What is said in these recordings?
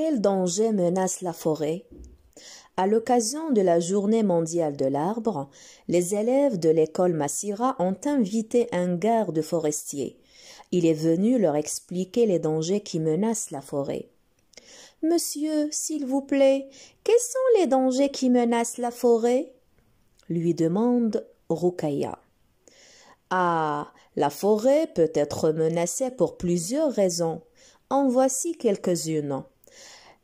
Quels dangers menacent la forêt À l'occasion de la Journée mondiale de l'arbre, les élèves de l'école Massira ont invité un garde forestier. Il est venu leur expliquer les dangers qui menacent la forêt. Monsieur, s'il vous plaît, quels sont les dangers qui menacent la forêt lui demande Rukaya. Ah, la forêt peut être menacée pour plusieurs raisons. En voici quelques-unes.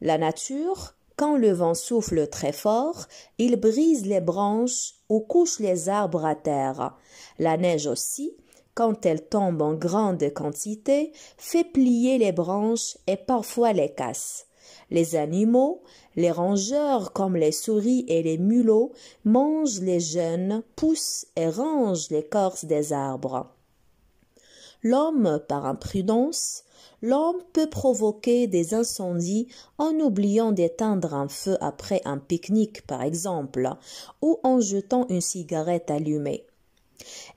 La nature, quand le vent souffle très fort, il brise les branches ou couche les arbres à terre. La neige aussi, quand elle tombe en grande quantité, fait plier les branches et parfois les casse. Les animaux, les rongeurs comme les souris et les mulots, mangent les jeunes, poussent et rongent l'écorce des arbres. L'homme, par imprudence, l'homme peut provoquer des incendies en oubliant d'éteindre un feu après un pique-nique, par exemple, ou en jetant une cigarette allumée.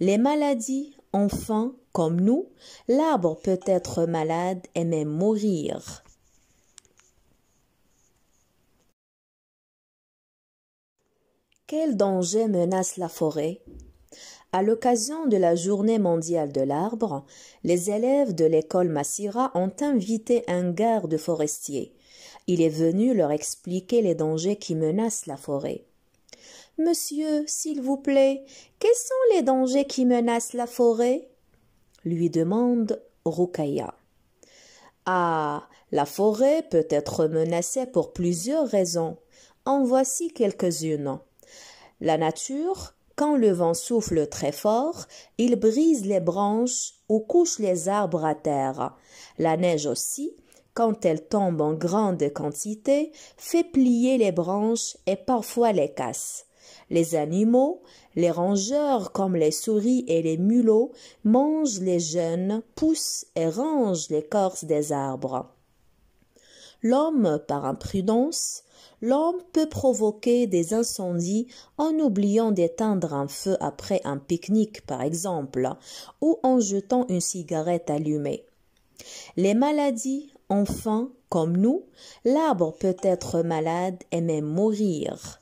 Les maladies, enfin, comme nous, l'arbre peut être malade et même mourir. Quel danger menace la forêt à l'occasion de la Journée mondiale de l'arbre, les élèves de l'école Masira ont invité un garde forestier. Il est venu leur expliquer les dangers qui menacent la forêt. Monsieur, s'il vous plaît, quels sont les dangers qui menacent la forêt lui demande Rukaya. Ah, la forêt peut être menacée pour plusieurs raisons. En voici quelques-unes. La nature, quand le vent souffle très fort, il brise les branches ou couche les arbres à terre. La neige aussi, quand elle tombe en grande quantité, fait plier les branches et parfois les casse. Les animaux, les rongeurs comme les souris et les mulots, mangent les jeunes, poussent et rongent l'écorce des arbres. L'homme, par imprudence, l'homme peut provoquer des incendies en oubliant d'éteindre un feu après un pique-nique, par exemple, ou en jetant une cigarette allumée. Les maladies, enfin, comme nous, l'arbre peut être malade et même mourir.